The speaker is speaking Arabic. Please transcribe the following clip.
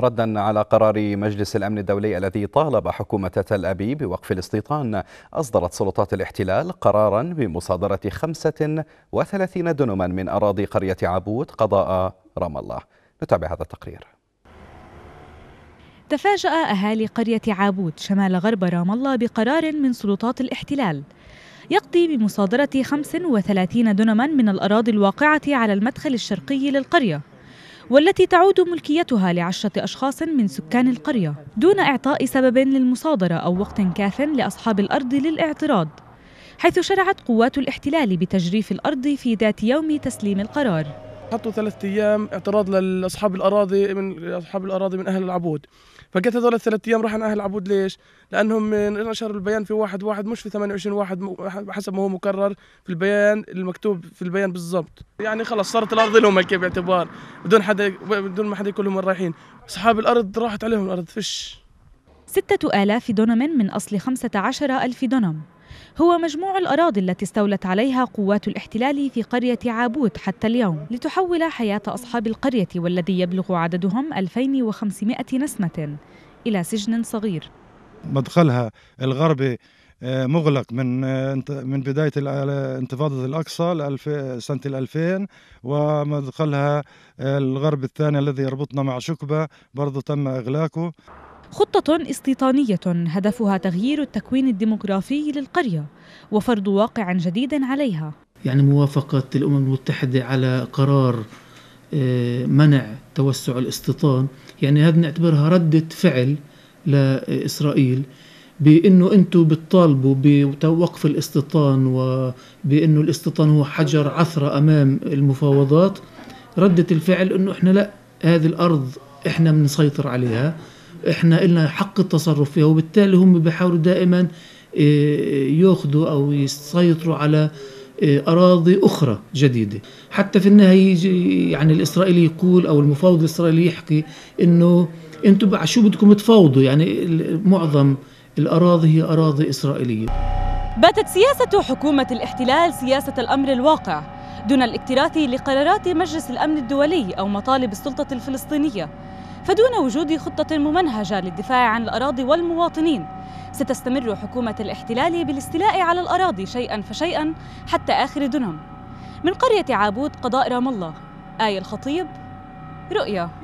ردا على قرار مجلس الأمن الدولي الذي طالب حكومة تل أبيب بوقف الاستيطان أصدرت سلطات الاحتلال قرارا بمصادرة 35 دنما من أراضي قرية عبود قضاء رام الله نتابع هذا التقرير تفاجأ أهالي قرية عابود شمال غرب رام الله بقرار من سلطات الاحتلال يقضي بمصادرة 35 دنما من الأراضي الواقعة على المدخل الشرقي للقرية والتي تعود ملكيتها لعشرة أشخاص من سكان القرية دون إعطاء سبب للمصادرة أو وقت كاف لأصحاب الأرض للاعتراض حيث شرعت قوات الاحتلال بتجريف الأرض في ذات يوم تسليم القرار حطوا ثلاثة أيام اعتراض لأصحاب الأراضي من أصحاب الأراضي من أهل العبود فقلت هذول الثلاث أيام راح أهل العبود ليش؟ لأنهم من البيان في واحد واحد مش في 28 واحد حسب ما هو مكرر في البيان المكتوب في البيان بالضبط يعني خلص صارت الأرض لهم هيك باعتبار بدون حدا بدون ما حدا يقول لهم رايحين أصحاب الأرض راحت عليهم الأرض فش ستة آلاف دونم من أصل خمسة عشر ألف دونم هو مجموع الأراضي التي استولت عليها قوات الاحتلال في قرية عابوت حتى اليوم لتحول حياة أصحاب القرية والذي يبلغ عددهم 2500 نسمة إلى سجن صغير مدخلها الغربي آه، مغلق من آه، من بدايه آه، انتفاضه الاقصى سنه 2000 ومدخلها الغرب الثاني الذي يربطنا مع شكبه برضه تم اغلاقه خطة استيطانية هدفها تغيير التكوين الديموغرافي للقرية وفرض واقع جديد عليها يعني موافقة الأمم المتحدة على قرار آه، منع توسع الاستيطان يعني هذا نعتبرها ردة فعل لإسرائيل بأنه أنتم بتطالبوا بوقف الاستيطان وبأنه الاستيطان هو حجر عثرة أمام المفاوضات ردة الفعل أنه إحنا لا هذه الأرض إحنا بنسيطر عليها احنا لنا حق التصرف فيها وبالتالي هم بيحاولوا دائما آه، ياخذوا او يسيطروا على آه، اراضي اخرى جديده حتى في النهايه يجي يعني الاسرائيلي يقول او المفاوض الاسرائيلي يحكي انه انتم شو بدكم تفاوضوا يعني معظم الاراضي هي اراضي اسرائيليه باتت سياسه حكومه الاحتلال سياسه الامر الواقع دون الاكتراث لقرارات مجلس الامن الدولي او مطالب السلطه الفلسطينيه فدون وجود خطة ممنهجة للدفاع عن الأراضي والمواطنين ستستمر حكومة الاحتلال بالاستيلاء على الأراضي شيئا فشيئا حتى آخر دنم من قرية عابود قضاء رام الله آية الخطيب رؤيا